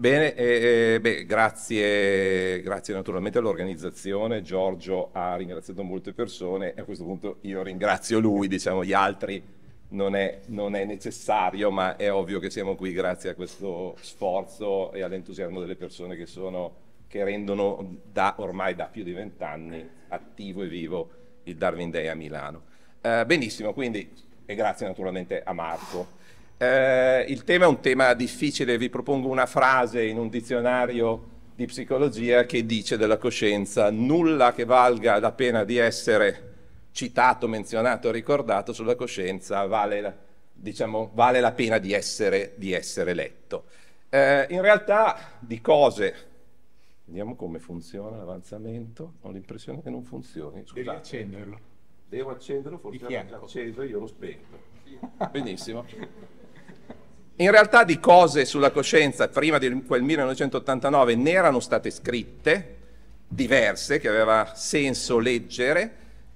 Bene, eh, beh, grazie, grazie, naturalmente all'organizzazione, Giorgio ha ringraziato molte persone e a questo punto io ringrazio lui, diciamo gli altri non è, non è necessario ma è ovvio che siamo qui grazie a questo sforzo e all'entusiasmo delle persone che, sono, che rendono da, ormai da più di vent'anni attivo e vivo il Darwin Day a Milano. Eh, benissimo, quindi e grazie naturalmente a Marco. Eh, il tema è un tema difficile, vi propongo una frase in un dizionario di psicologia che dice della coscienza nulla che valga la pena di essere citato, menzionato, ricordato sulla coscienza vale, diciamo, vale la pena di essere, di essere letto. Eh, in realtà di cose Vediamo come funziona l'avanzamento. Ho l'impressione che non funzioni. Scusate. Devi accenderlo. Devo accenderlo, forse l'ho acceso e io lo spengo. Benissimo. In realtà di cose sulla coscienza prima di quel 1989 ne erano state scritte, diverse, che aveva senso leggere,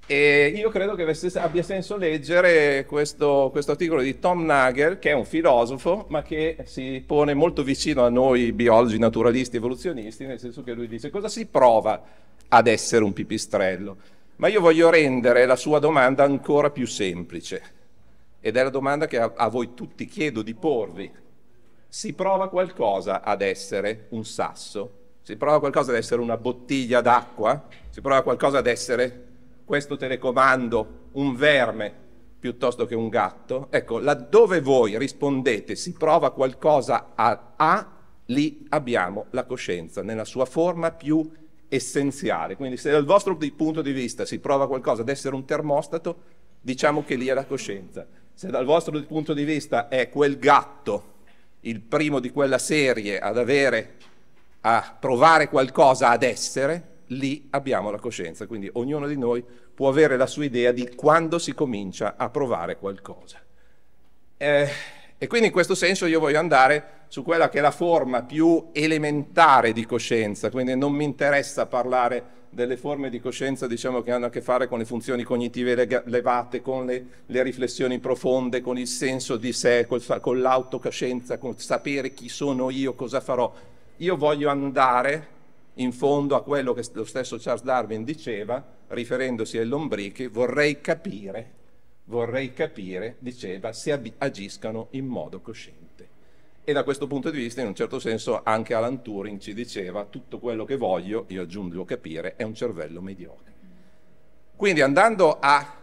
e io credo che abbia senso leggere questo, questo articolo di Tom Nagel, che è un filosofo, ma che si pone molto vicino a noi biologi, naturalisti, evoluzionisti, nel senso che lui dice cosa si prova ad essere un pipistrello. Ma io voglio rendere la sua domanda ancora più semplice ed è la domanda che a, a voi tutti chiedo di porvi. Si prova qualcosa ad essere un sasso? Si prova qualcosa ad essere una bottiglia d'acqua? Si prova qualcosa ad essere questo telecomando, un verme piuttosto che un gatto? Ecco, laddove voi rispondete si prova qualcosa a A, lì abbiamo la coscienza nella sua forma più essenziale. Quindi se dal vostro punto di vista si prova qualcosa ad essere un termostato, diciamo che lì è la coscienza se dal vostro punto di vista è quel gatto il primo di quella serie ad avere, a provare qualcosa ad essere, lì abbiamo la coscienza. Quindi ognuno di noi può avere la sua idea di quando si comincia a provare qualcosa. Eh, e quindi in questo senso io voglio andare su quella che è la forma più elementare di coscienza, quindi non mi interessa parlare delle forme di coscienza diciamo, che hanno a che fare con le funzioni cognitive elevate, con le, le, riflessioni profonde, con il senso di sé, col, con l'autocoscienza, con sapere chi sono io, cosa farò. Io voglio andare in fondo a quello che lo stesso Charles Darwin diceva, riferendosi ai lombrichi, vorrei capire, vorrei capire, diceva, se agiscano in modo cosciente. E da questo punto di vista, in un certo senso, anche Alan Turing ci diceva tutto quello che voglio, io aggiungo capire, è un cervello mediocre. Quindi andando a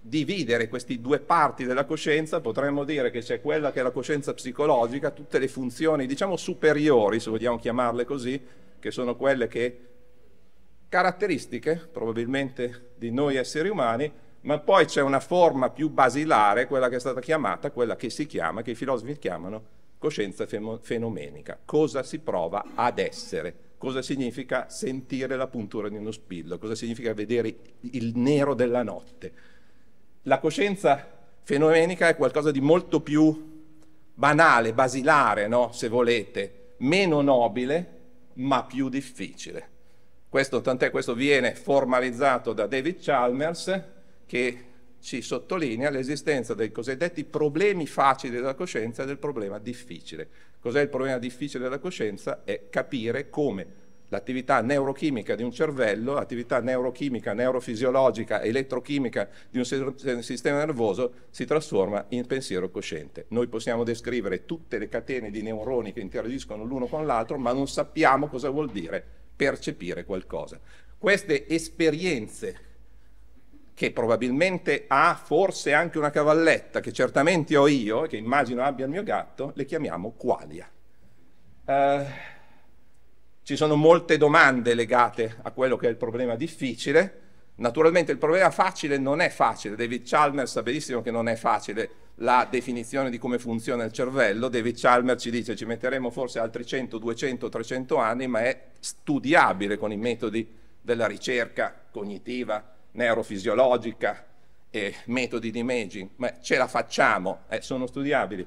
dividere queste due parti della coscienza, potremmo dire che c'è quella che è la coscienza psicologica, tutte le funzioni, diciamo, superiori, se vogliamo chiamarle così, che sono quelle che caratteristiche probabilmente di noi esseri umani, ma poi c'è una forma più basilare, quella che è stata chiamata, quella che si chiama, che i filosofi chiamano coscienza fenomenica, cosa si prova ad essere, cosa significa sentire la puntura di uno spillo, cosa significa vedere il nero della notte. La coscienza fenomenica è qualcosa di molto più banale, basilare, no? se volete, meno nobile, ma più difficile. Questo, tant'è questo viene formalizzato da David Chalmers, che ci sottolinea l'esistenza dei cosiddetti problemi facili della coscienza e del problema difficile. Cos'è il problema difficile della coscienza? È capire come l'attività neurochimica di un cervello, l'attività neurochimica, neurofisiologica, elettrochimica di un sistema nervoso si trasforma in pensiero cosciente. Noi possiamo descrivere tutte le catene di neuroni che interagiscono l'uno con l'altro, ma non sappiamo cosa vuol dire percepire qualcosa. Queste esperienze che probabilmente ha forse anche una cavalletta che certamente ho io e che immagino abbia il mio gatto, le chiamiamo qualia. Eh, ci sono molte domande legate a quello che è il problema difficile. Naturalmente il problema facile non è facile, David Chalmers sa benissimo che non è facile la definizione di come funziona il cervello, David Chalmers ci dice ci metteremo forse altri 100, 200, 300 anni, ma è studiabile con i metodi della ricerca cognitiva, neurofisiologica e metodi di imaging, ma ce la facciamo, eh, sono studiabili.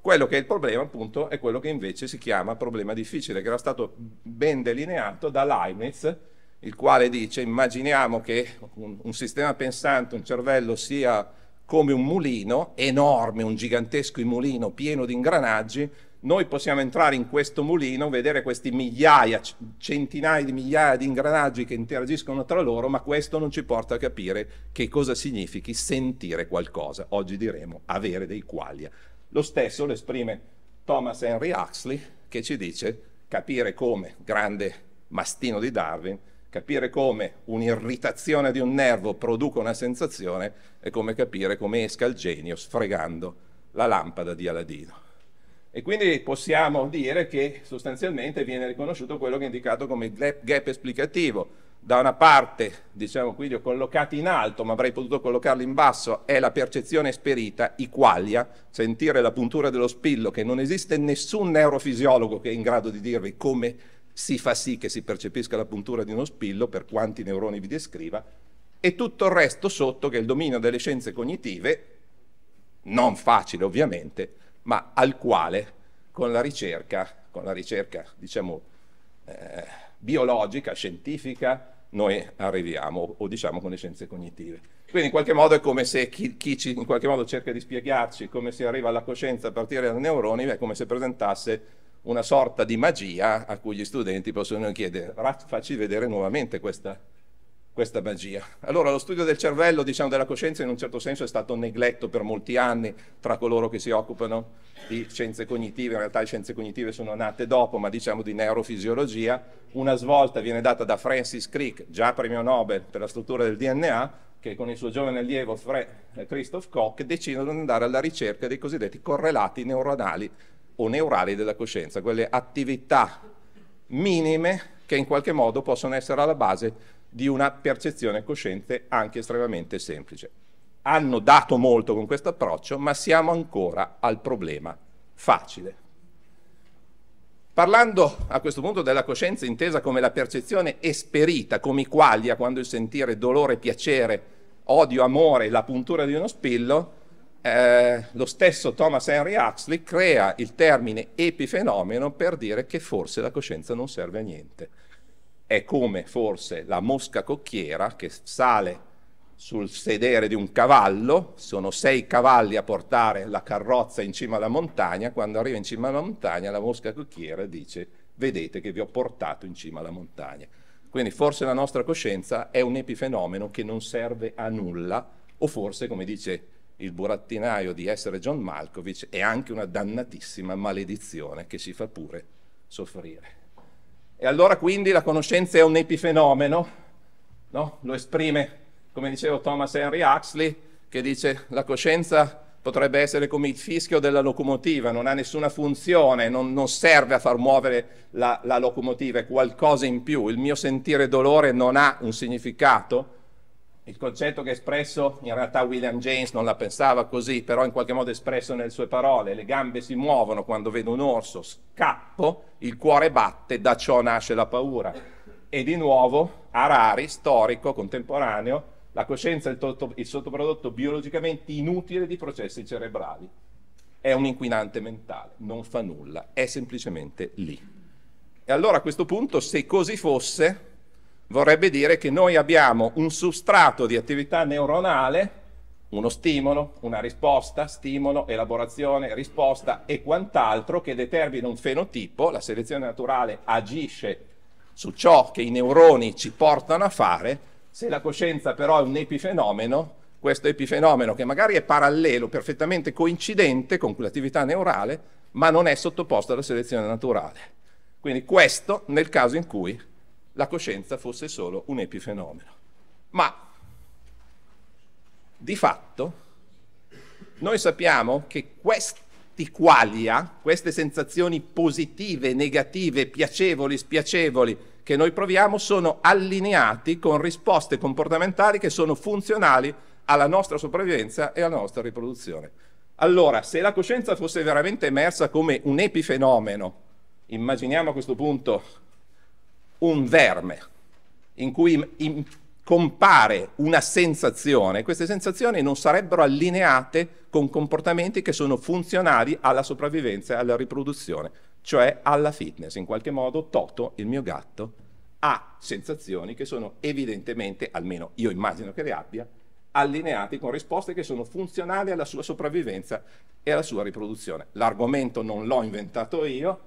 Quello che è il problema appunto è quello che invece si chiama problema difficile, che era stato ben delineato da Leibniz, il quale dice immaginiamo che un, un sistema pensante, un cervello sia come un mulino enorme, un gigantesco mulino pieno di ingranaggi noi possiamo entrare in questo mulino, vedere questi migliaia, centinaia di migliaia di ingranaggi che interagiscono tra loro, ma questo non ci porta a capire che cosa significhi sentire qualcosa. Oggi diremo avere dei qualia. Lo stesso lo esprime Thomas Henry Huxley che ci dice capire come, grande mastino di Darwin, capire come un'irritazione di un nervo produca una sensazione è come capire come esca il genio sfregando la lampada di Aladino. E quindi possiamo dire che sostanzialmente viene riconosciuto quello che è indicato come gap esplicativo. Da una parte, diciamo qui li ho collocati in alto, ma avrei potuto collocarli in basso, è la percezione esperita, i qualia, sentire la puntura dello spillo, che non esiste nessun neurofisiologo che è in grado di dirvi come si fa sì che si percepisca la puntura di uno spillo, per quanti neuroni vi descriva, e tutto il resto sotto, che è il dominio delle scienze cognitive, non facile ovviamente, ma al quale con la ricerca, con la ricerca diciamo, eh, biologica, scientifica, noi arriviamo, o, o, diciamo con le scienze cognitive. Quindi in qualche modo è come se chi, chi ci, in qualche modo cerca di spiegarci come si arriva alla coscienza a partire dai neuroni, è come se presentasse una sorta di magia a cui gli studenti possono chiedere, facci vedere nuovamente questa, questa magia. Allora lo studio del cervello, diciamo della coscienza, in un certo senso è stato negletto per molti anni tra coloro che si occupano di scienze cognitive, in realtà le scienze cognitive sono nate dopo, ma diciamo di neurofisiologia. Una svolta viene data da Francis Crick, già premio Nobel per la struttura del DNA, che con il suo giovane allievo eh, Christoph Koch decidono di andare alla ricerca dei cosiddetti correlati neuronali o neurali della coscienza, quelle attività minime che in qualche modo possono essere alla base di una percezione cosciente anche estremamente semplice. Hanno dato molto con questo approccio, ma siamo ancora al problema facile. Parlando a questo punto della coscienza intesa come la percezione esperita, come i quaglia, quando il sentire dolore, piacere, odio, amore, la puntura di uno spillo, eh, lo stesso Thomas Henry Huxley crea il termine epifenomeno per dire che forse la coscienza non serve a niente è come forse la mosca cocchiera che sale sul sedere di un cavallo, sono sei cavalli a portare la carrozza in cima alla montagna, quando arriva in cima alla montagna la mosca cocchiera dice vedete che vi ho portato in cima alla montagna. Quindi forse la nostra coscienza è un epifenomeno che non serve a nulla o forse, come dice il burattinaio di essere John Malkovich, è anche una dannatissima maledizione che ci fa pure soffrire. E allora quindi la conoscenza è un epifenomeno, no? lo esprime, come diceva Thomas Henry Huxley, che dice la coscienza potrebbe essere come il fischio della locomotiva, non ha nessuna funzione, non, non serve a far muovere la, la locomotiva, è qualcosa in più, il mio sentire dolore non ha un significato, il concetto che ha espresso, in realtà William James non la pensava così, però in qualche modo espresso nelle sue parole, le gambe si muovono quando vedo un orso, scappo, il cuore batte, da ciò nasce la paura. E di nuovo, Harari, storico, contemporaneo, la coscienza è il, to- il sottoprodotto biologicamente inutile di processi cerebrali. È un inquinante mentale, non fa nulla, è semplicemente lì. E allora a questo punto, se così fosse, vorrebbe dire che noi abbiamo un substrato di attività neuronale, uno stimolo, una risposta, stimolo, elaborazione, risposta e quant'altro che determina un fenotipo, la selezione naturale agisce su ciò che i neuroni ci portano a fare, se la coscienza però è un epifenomeno, questo epifenomeno che magari è parallelo, perfettamente coincidente con l'attività neurale, ma non è sottoposto alla selezione naturale. Quindi questo nel caso in cui la coscienza fosse solo un epifenomeno. Ma di fatto noi sappiamo che questi qualia, eh, queste sensazioni positive, negative, piacevoli, spiacevoli che noi proviamo sono allineati con risposte comportamentali che sono funzionali alla nostra sopravvivenza e alla nostra riproduzione. Allora, se la coscienza fosse veramente emersa come un epifenomeno, immaginiamo a questo punto un verme in cui compare una sensazione, queste sensazioni non sarebbero allineate con comportamenti che sono funzionali alla sopravvivenza e alla riproduzione, cioè alla fitness. In qualche modo Toto, il mio gatto, ha sensazioni che sono evidentemente, almeno io immagino che le abbia, allineate con risposte che sono funzionali alla sua sopravvivenza e alla sua riproduzione. L'argomento non l'ho inventato io,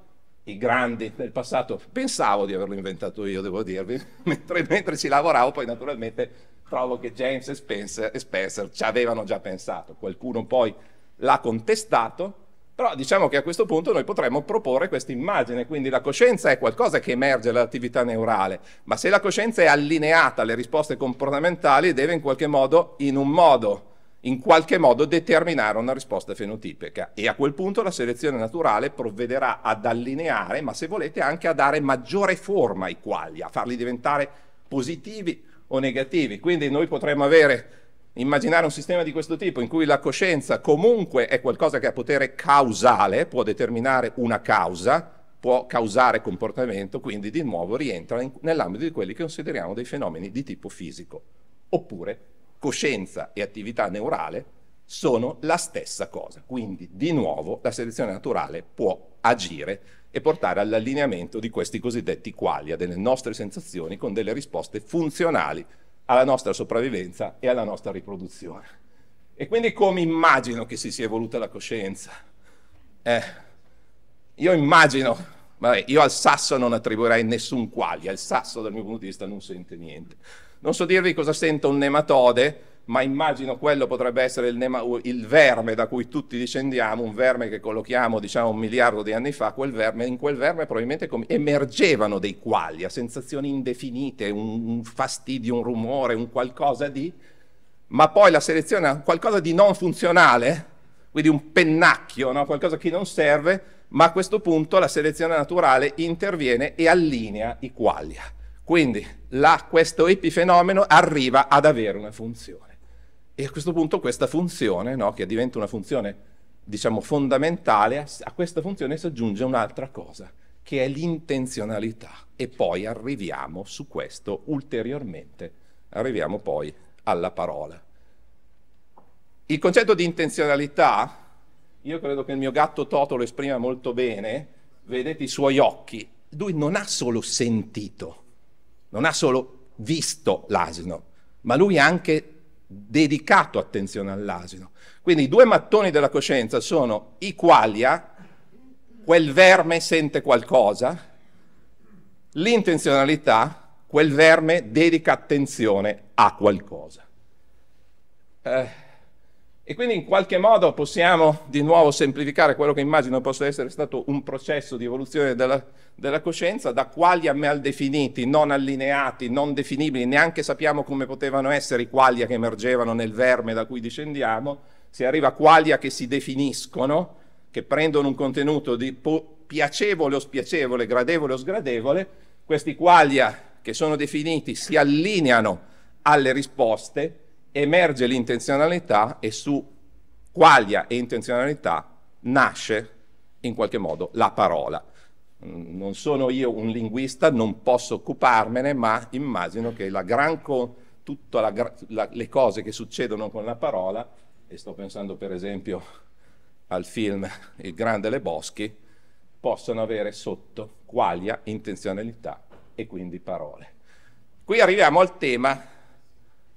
i grandi del passato, pensavo di averlo inventato io, devo dirvi, mentre, mentre ci lavoravo, poi naturalmente trovo che James e Spencer, e Spencer ci avevano già pensato, qualcuno poi l'ha contestato, però diciamo che a questo punto noi potremmo proporre questa immagine, quindi la coscienza è qualcosa che emerge dall'attività neurale, ma se la coscienza è allineata alle risposte comportamentali deve in qualche modo, in un modo in qualche modo determinare una risposta fenotipica e a quel punto la selezione naturale provvederà ad allineare, ma se volete anche a dare maggiore forma ai quali, a farli diventare positivi o negativi. Quindi noi potremmo avere immaginare un sistema di questo tipo in cui la coscienza comunque è qualcosa che ha potere causale, può determinare una causa, può causare comportamento, quindi di nuovo rientra in, nell'ambito di quelli che consideriamo dei fenomeni di tipo fisico, oppure coscienza e attività neurale sono la stessa cosa. Quindi, di nuovo, la selezione naturale può agire e portare all'allineamento di questi cosiddetti qualia, delle nostre sensazioni con delle risposte funzionali alla nostra sopravvivenza e alla nostra riproduzione. E quindi come immagino che si sia evoluta la coscienza? Eh, io immagino, vabbè, io al sasso non attribuirei nessun quali, al sasso dal mio punto di vista non sente niente. Non so dirvi cosa sente un nematode, ma immagino quello potrebbe essere il, nema- il, verme da cui tutti discendiamo, un verme che collochiamo diciamo un miliardo di anni fa, quel verme, in quel verme probabilmente com- emergevano dei quali, a sensazioni indefinite, un, un fastidio, un rumore, un qualcosa di, ma poi la selezione ha qualcosa di non funzionale, quindi un pennacchio, no? qualcosa che non serve, ma a questo punto la selezione naturale interviene e allinea i qualia. Quindi la, questo epifenomeno arriva ad avere una funzione. E a questo punto questa funzione, no, che diventa una funzione diciamo fondamentale, a questa funzione si aggiunge un'altra cosa, che è l'intenzionalità. E poi arriviamo su questo ulteriormente, arriviamo poi alla parola. Il concetto di intenzionalità, io credo che il mio gatto Toto lo esprima molto bene, vedete i suoi occhi, lui non ha solo sentito, non ha solo visto l'asino, ma lui ha anche dedicato attenzione all'asino. Quindi i due mattoni della coscienza sono i qualia, quel verme sente qualcosa, l'intenzionalità, quel verme dedica attenzione a qualcosa. Eh. E quindi in qualche modo possiamo di nuovo semplificare quello che immagino possa essere stato un processo di evoluzione della, della coscienza da mal definiti, non allineati, non definibili, neanche sappiamo come potevano essere i qualia che emergevano nel verme da cui discendiamo, si arriva a qualia che si definiscono, che prendono un contenuto di piacevole o spiacevole, gradevole o sgradevole, questi qualia che sono definiti si allineano alle risposte emerge l'intenzionalità e su qualia e intenzionalità nasce in qualche modo la parola. Mm, non sono io un linguista, non posso occuparmene, ma immagino che la gran tutte le cose che succedono con la parola, e sto pensando per esempio al film Il Grande Le Boschi, possono avere sotto qualia intenzionalità e quindi parole. Qui arriviamo al tema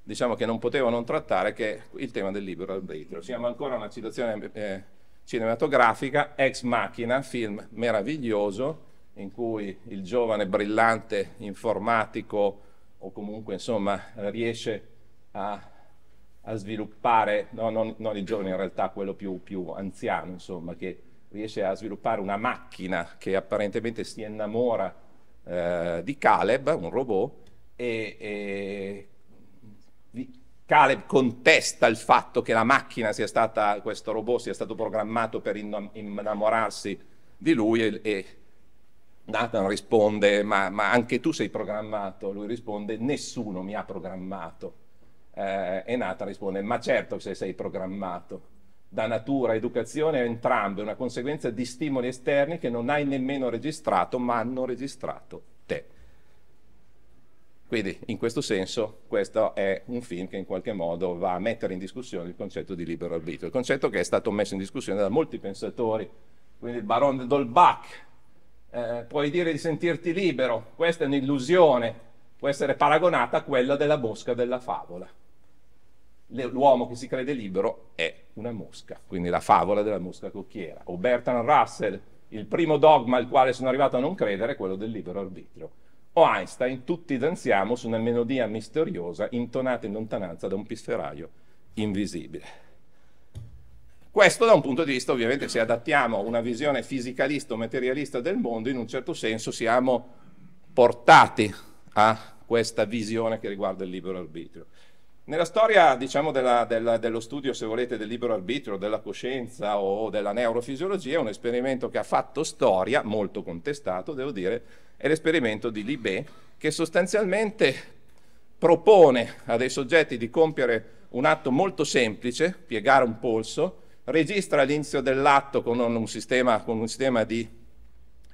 diciamo che non potevo non trattare, che il tema del libero arbitrio. Siamo ancora una citazione eh, cinematografica, Ex Machina, film meraviglioso, in cui il giovane brillante informatico o comunque insomma riesce a, a sviluppare, no, non, non, il giovane in realtà, quello più, più anziano, insomma, che riesce a sviluppare una macchina che apparentemente si innamora eh, di Caleb, un robot, e, e Caleb contesta il fatto che la macchina sia stata, questo robot sia stato programmato per innamorarsi di lui e, Nathan risponde ma, ma, anche tu sei programmato, lui risponde nessuno mi ha programmato eh, e Nathan risponde ma certo se sei programmato da natura, educazione, entrambe una conseguenza di stimoli esterni che non hai nemmeno registrato ma hanno registrato te. Quindi in questo senso questo è un film che in qualche modo va a mettere in discussione il concetto di libero arbitrio, il concetto che è stato messo in discussione da molti pensatori, quindi il barone Dolbach, eh, puoi dire di sentirti libero, questa è un'illusione, può essere paragonata a quella della mosca della favola. L'uomo che si crede libero è una mosca, quindi la favola della mosca cocchiera. O Bertrand Russell, il primo dogma al quale sono arrivato a non credere è quello del libero arbitrio o Einstein, tutti danziamo su una melodia misteriosa intonata in lontananza da un pisferaio invisibile. Questo da un punto di vista, ovviamente, se adattiamo una visione fisicalista o materialista del mondo, in un certo senso siamo portati a questa visione che riguarda il libero arbitrio. Nella storia diciamo, della, della, dello studio, se volete, del libero arbitrio, della coscienza o della neurofisiologia, un esperimento che ha fatto storia, molto contestato, devo dire, è l'esperimento di Libé, che sostanzialmente propone a dei soggetti di compiere un atto molto semplice, piegare un polso, registra l'inizio dell'atto con un, un, sistema, con un sistema di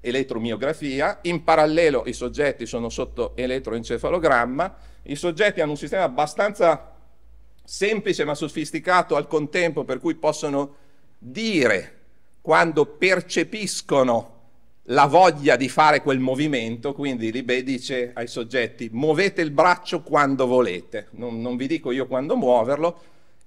elettromiografia, in parallelo i soggetti sono sotto elettroencefalogramma, i soggetti hanno un sistema abbastanza semplice ma sofisticato al contempo per cui possono dire quando percepiscono la voglia di fare quel movimento, quindi Libè dice ai soggetti muovete il braccio quando volete, non, non vi dico io quando muoverlo,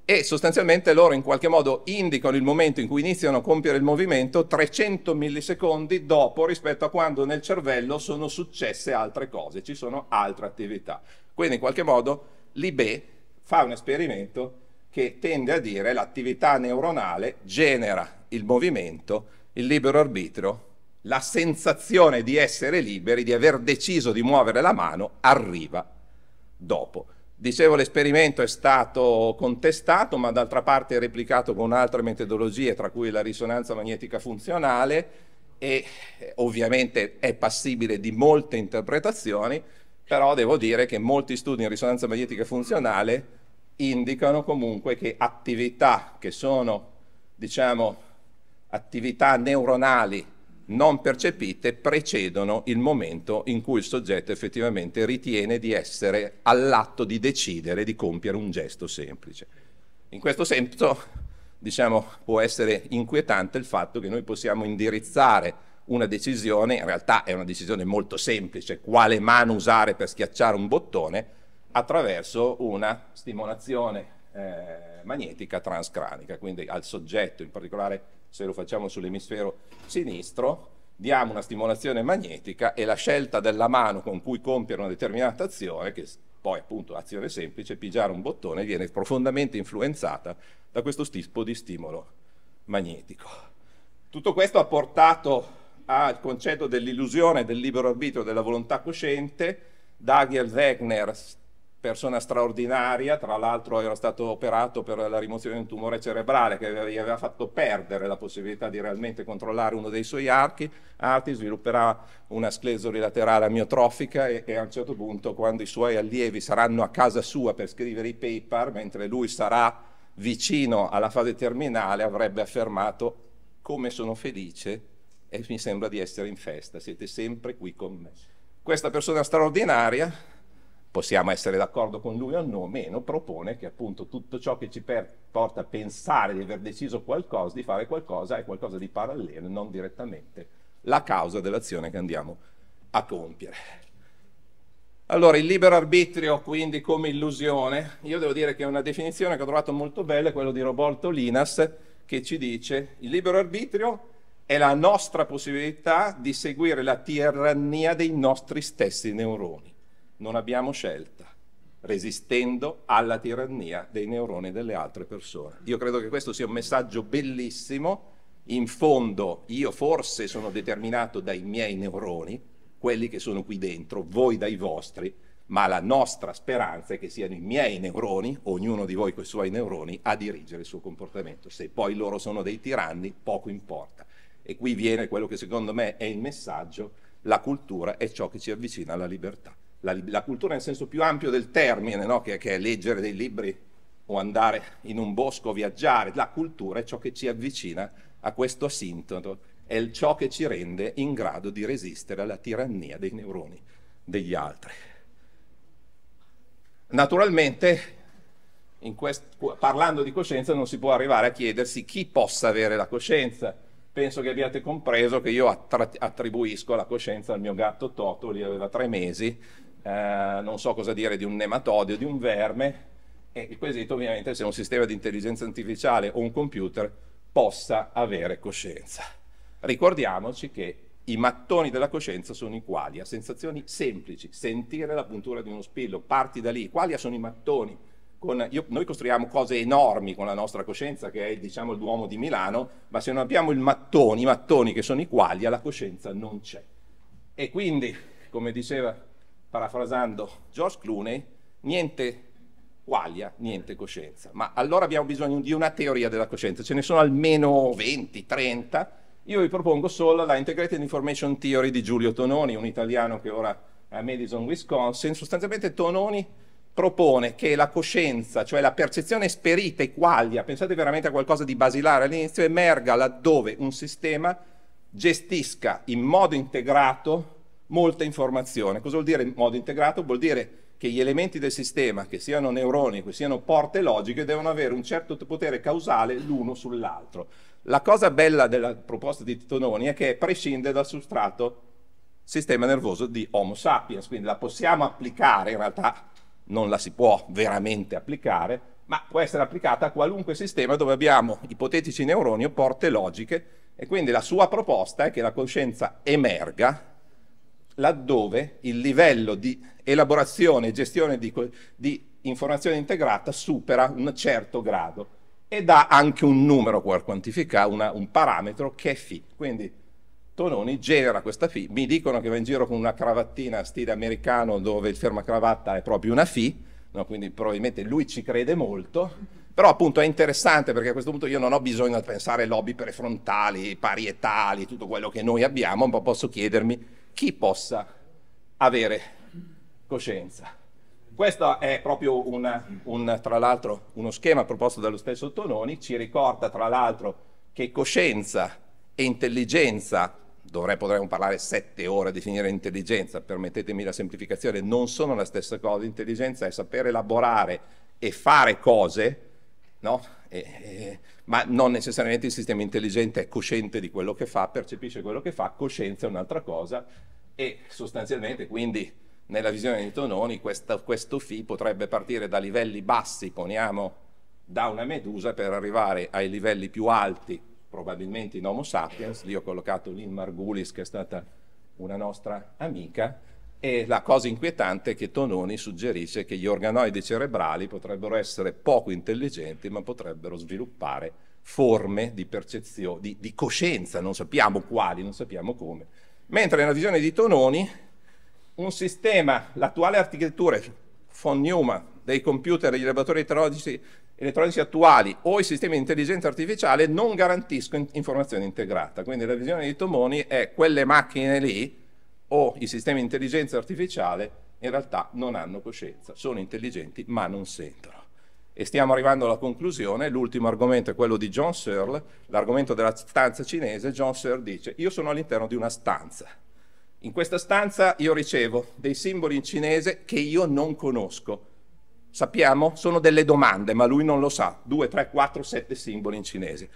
e sostanzialmente loro in qualche modo indicano il momento in cui iniziano a compiere il movimento 300 millisecondi dopo rispetto a quando nel cervello sono successe altre cose, ci sono altre attività. Quindi in qualche modo l'IBE fa un esperimento che tende a dire l'attività neuronale genera il movimento, il libero arbitrio, la sensazione di essere liberi, di aver deciso di muovere la mano arriva dopo. Dicevo l'esperimento è stato contestato ma d'altra parte è replicato con altre metodologie tra cui la risonanza magnetica funzionale e ovviamente è passibile di molte interpretazioni però devo dire che molti studi in risonanza magnetica funzionale indicano comunque che attività che sono diciamo attività neuronali non percepite precedono il momento in cui il soggetto effettivamente ritiene di essere all'atto di decidere di compiere un gesto semplice. In questo senso, diciamo, può essere inquietante il fatto che noi possiamo indirizzare una decisione, in realtà è una decisione molto semplice, quale mano usare per schiacciare un bottone, attraverso una stimolazione eh, magnetica transcranica, quindi al soggetto, in particolare se lo facciamo sull'emisfero sinistro, diamo una stimolazione magnetica e la scelta della mano con cui compiere una determinata azione, che poi appunto azione semplice, pigiare un bottone, viene profondamente influenzata da questo tipo di stimolo magnetico. Tutto questo ha portato al concetto dell'illusione del libero arbitrio della volontà cosciente, Dagiel Wegner persona straordinaria, tra l'altro era stato operato per la rimozione di un tumore cerebrale che gli aveva fatto perdere la possibilità di realmente controllare uno dei suoi archi, arti, svilupperà una sclerosi laterale amiotrofica e, e, a un certo punto quando i suoi allievi saranno a casa sua per scrivere i paper, mentre lui sarà vicino alla fase terminale, avrebbe affermato come sono felice e mi sembra di essere in festa, siete sempre qui con me. Questa persona straordinaria possiamo essere d'accordo con lui o no, meno propone che appunto tutto ciò che ci porta a pensare di aver deciso qualcosa, di fare qualcosa, è qualcosa di parallelo, non direttamente la causa dell'azione che andiamo a compiere. Allora, il libero arbitrio quindi come illusione, io devo dire che una definizione che ho trovato molto bella, è quella di Roberto Linas, che ci dice il libero arbitrio è la nostra possibilità di seguire la tirannia dei nostri stessi neuroni non abbiamo scelta, resistendo alla tirannia dei neuroni delle altre persone. Io credo che questo sia un messaggio bellissimo, in fondo io forse sono determinato dai miei neuroni, quelli che sono qui dentro, voi dai vostri, ma la nostra speranza è che siano i miei neuroni, ognuno di voi con i suoi neuroni, a dirigere il suo comportamento. Se poi loro sono dei tiranni, poco importa. E qui viene quello che secondo me è il messaggio, la cultura è ciò che ci avvicina alla libertà la, la, cultura nel senso più ampio del termine, no? che, che, è leggere dei libri o andare in un bosco, a viaggiare, la cultura è ciò che ci avvicina a questo sintomo, è ciò che ci rende in grado di resistere alla tirannia dei neuroni degli altri. Naturalmente, quest, parlando di coscienza, non si può arrivare a chiedersi chi possa avere la coscienza. Penso che abbiate compreso che io attribuisco la coscienza al mio gatto Toto, lì aveva tre mesi, eh, non so cosa dire di un nematode o di un verme, e il quesito ovviamente è se un sistema di intelligenza artificiale o un computer possa avere coscienza. Ricordiamoci che i mattoni della coscienza sono i qualia, sensazioni semplici, sentire la puntura di uno spillo, parti da lì, i qualia sono i mattoni. Con, io, noi costruiamo cose enormi con la nostra coscienza, che è diciamo, il Duomo di Milano, ma se non abbiamo mattoni, i mattoni che sono i qualia, la coscienza non c'è. E quindi, come diceva parafrasando George Clooney, niente qualia, niente coscienza. Ma allora abbiamo bisogno di una teoria della coscienza, ce ne sono almeno 20, 30. Io vi propongo solo la Integrated Information Theory di Giulio Tononi, un italiano che ora è a Madison, Wisconsin. Sostanzialmente Tononi propone che la coscienza, cioè la percezione esperita e qualia, pensate veramente a qualcosa di basilare all'inizio, emerga laddove un sistema gestisca in modo integrato molta informazione. Cosa vuol dire in modo integrato? Vuol dire che gli elementi del sistema, che siano neuroni, che siano porte logiche, devono avere un certo potere causale l'uno sull'altro. La cosa bella della proposta di Titononi è che prescinde dal substrato sistema nervoso di Homo sapiens, quindi la possiamo applicare, in realtà non la si può veramente applicare, ma può essere applicata a qualunque sistema dove abbiamo ipotetici neuroni o porte logiche e quindi la sua proposta è che la coscienza emerga laddove il livello di elaborazione e gestione di, di informazione integrata supera un certo grado e dà anche un numero qua quantificare, un parametro che è phi. Quindi Tononi genera questa phi. Mi dicono che va in giro con una cravattina stile americano dove il fermacravatta è proprio una phi, no? quindi probabilmente lui ci crede molto. Però appunto è interessante perché a questo punto io non ho bisogno di pensare lobby prefrontali, parietali, tutto quello che noi abbiamo, ma posso chiedermi chi possa avere coscienza. Questo è proprio un, un, tra l'altro uno schema proposto dallo stesso Tononi, ci ricorda tra l'altro che coscienza e intelligenza, dovrei, potremmo parlare sette ore a definire intelligenza, permettetemi la semplificazione, non sono la stessa cosa, intelligenza è sapere elaborare e fare cose, no? e, e, ma non necessariamente il sistema intelligente è cosciente di quello che fa, percepisce quello che fa, coscienza è un'altra cosa e sostanzialmente quindi nella visione di Tononi questa, questo Fi potrebbe partire da livelli bassi, poniamo da una medusa per arrivare ai livelli più alti, probabilmente in Homo sapiens, lì ho collocato Lynn Margulis che è stata una nostra amica, e la cosa inquietante è che Tononi suggerisce che gli organoidi cerebrali potrebbero essere poco intelligenti, ma potrebbero sviluppare forme di percezione, di, di coscienza, non sappiamo quali, non sappiamo come. Mentre nella visione di Tononi, un sistema, l'attuale architettura von Neumann dei computer e degli laboratori elettronici elettronici attuali o i sistemi di intelligenza artificiale non garantiscono informazione integrata. Quindi la visione di Tononi è quelle macchine lì o i sistemi di intelligenza artificiale in realtà non hanno coscienza, sono intelligenti ma non sentono. E stiamo arrivando alla conclusione, l'ultimo argomento è quello di John Searle, l'argomento della stanza cinese, John Searle dice io sono all'interno di una stanza, in questa stanza io ricevo dei simboli in cinese che io non conosco, sappiamo? Sono delle domande ma lui non lo sa, 2, 3, 4, 7 simboli in cinese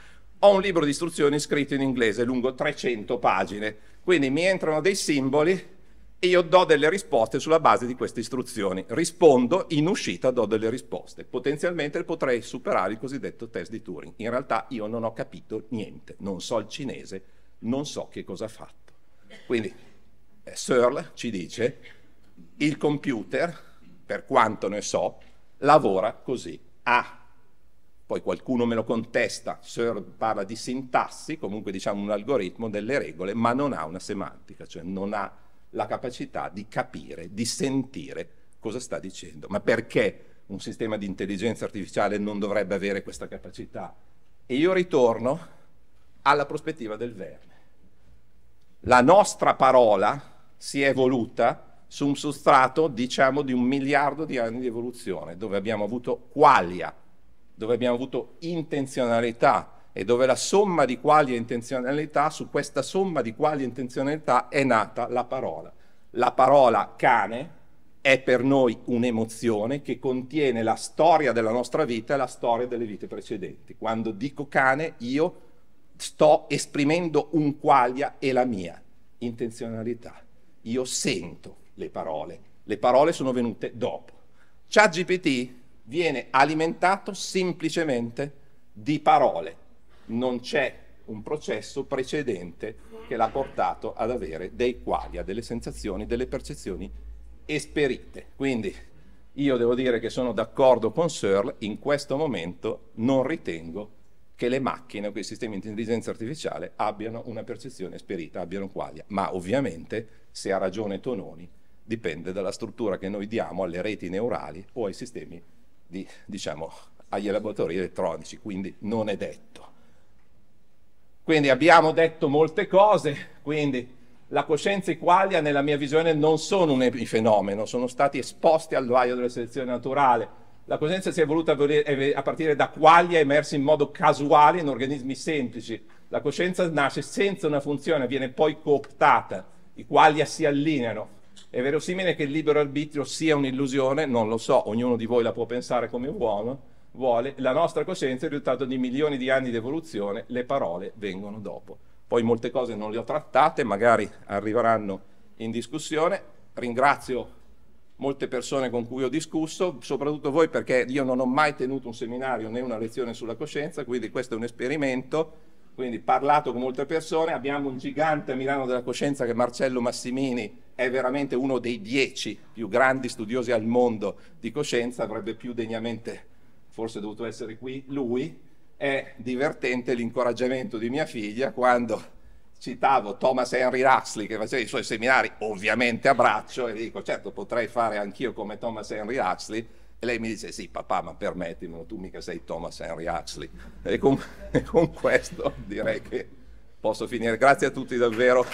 ho un libro di istruzioni scritto in inglese lungo 300 pagine, quindi mi entrano dei simboli e io do delle risposte sulla base di queste istruzioni. Rispondo, in uscita do delle risposte. Potenzialmente potrei superare il cosiddetto test di Turing. In realtà io non ho capito niente, non so il cinese, non so che cosa ha fatto. Quindi eh, Searle ci dice, il computer, per quanto ne so, lavora così. Ha ah, poi qualcuno me lo contesta, Searle parla di sintassi, comunque diciamo un algoritmo delle regole, ma non ha una semantica, cioè non ha la capacità di capire, di sentire cosa sta dicendo. Ma perché un sistema di intelligenza artificiale non dovrebbe avere questa capacità? E io ritorno alla prospettiva del verme. La nostra parola si è evoluta su un sostrato, diciamo, di un miliardo di anni di evoluzione, dove abbiamo avuto qualia dove abbiamo avuto intenzionalità e dove la somma di quali intenzionalità, su questa somma di quali intenzionalità è nata la parola. La parola cane è per noi un'emozione che contiene la storia della nostra vita e la storia delle vite precedenti. Quando dico cane, io sto esprimendo un qualia e la mia intenzionalità. Io sento le parole. Le parole sono venute dopo. GPT, viene alimentato semplicemente di parole. Non c'è un processo precedente che l'ha portato ad avere dei quali, a delle sensazioni, delle percezioni esperite. Quindi io devo dire che sono d'accordo con Searle, in questo momento non ritengo che le macchine o che i sistemi di intelligenza artificiale abbiano una percezione esperita, abbiano qualia, ma ovviamente, se ha ragione Tononi, dipende dalla struttura che noi diamo alle reti neurali o ai sistemi di, diciamo, agli elaboratori elettronici, quindi non è detto. Quindi abbiamo detto molte cose, quindi la coscienza e qualia nella mia visione non sono un epifenomeno, sono stati esposti al vaio della selezione naturale. La coscienza si è evoluta a eh, partire da qualia emersi in modo casuale in organismi semplici. La coscienza nasce senza una funzione, viene poi cooptata, i quaglia si allineano, è verosimile che il libero arbitrio sia un'illusione? Non lo so, ognuno di voi la può pensare come vuole, vuole. La nostra coscienza è il risultato di milioni di anni di evoluzione, le parole vengono dopo. Poi molte cose non le ho trattate, magari arriveranno in discussione. Ringrazio molte persone con cui ho discusso, soprattutto voi perché io non ho mai tenuto un seminario né una lezione sulla coscienza, quindi questo è un esperimento quindi parlato con molte persone, abbiamo un gigante a Milano della coscienza che è Marcello Massimini, è veramente uno dei dieci più grandi studiosi al mondo di coscienza, avrebbe più degnamente forse dovuto essere qui lui, è divertente l'incoraggiamento di mia figlia quando citavo Thomas Henry Huxley che faceva i suoi seminari ovviamente a braccio e dico certo potrei fare anch'io come Thomas Henry Huxley lei mi dice, sì papà, ma permettimelo, tu mica sei Thomas Henry Huxley. E con, e con questo direi che posso finire. Grazie a tutti davvero.